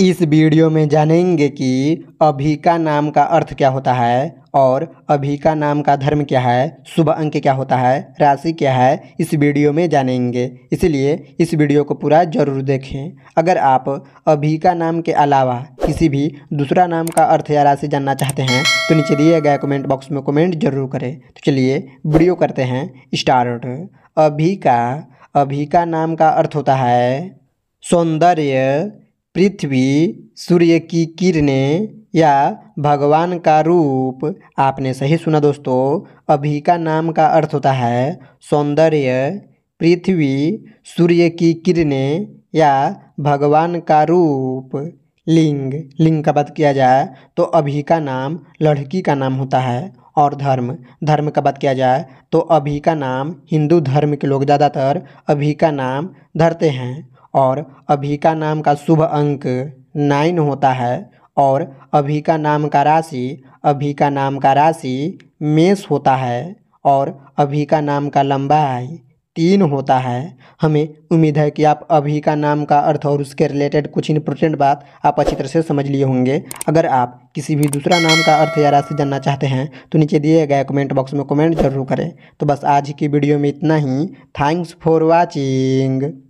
इस वीडियो में जानेंगे कि अभिका नाम का अर्थ क्या होता है और अभिका नाम का धर्म क्या है शुभ अंक क्या होता है राशि क्या है इस वीडियो में जानेंगे इसलिए इस वीडियो को पूरा जरूर देखें अगर आप अभिका नाम के अलावा किसी भी दूसरा नाम का अर्थ या राशि जानना चाहते हैं तो नीचे दिए गए कमेंट बॉक्स में कमेंट जरूर करें तो चलिए वीडियो करते हैं स्टार्ट अभिका अभिका नाम का अर्थ होता है सौंदर्य पृथ्वी सूर्य की किरणें या भगवान का रूप आपने सही सुना दोस्तों अभी का नाम का अर्थ होता है सौंदर्य पृथ्वी सूर्य की किरणें या भगवान का रूप लिंग लिंग का बात किया जाए तो अभी का नाम लड़की का नाम होता है और धर्म धर्म का बात किया जाए तो अभी का नाम हिंदू धर्म के लोग ज़्यादातर अभी का नाम धरते हैं और अभी का नाम का शुभ अंक नाइन होता है और अभी का नाम का राशि अभी का नाम का राशि मेष होता है और अभी का नाम का लंबाई तीन होता है हमें उम्मीद है कि आप अभी का नाम का अर्थ और उसके रिलेटेड कुछ इंपोर्टेंट बात आप अच्छी तरह से समझ लिए होंगे अगर आप किसी भी दूसरा नाम का अर्थ या राशि जानना चाहते हैं तो नीचे दिए गए कमेंट बॉक्स में कमेंट जरूर करें तो बस आज की वीडियो में इतना ही थैंक्स फॉर वॉचिंग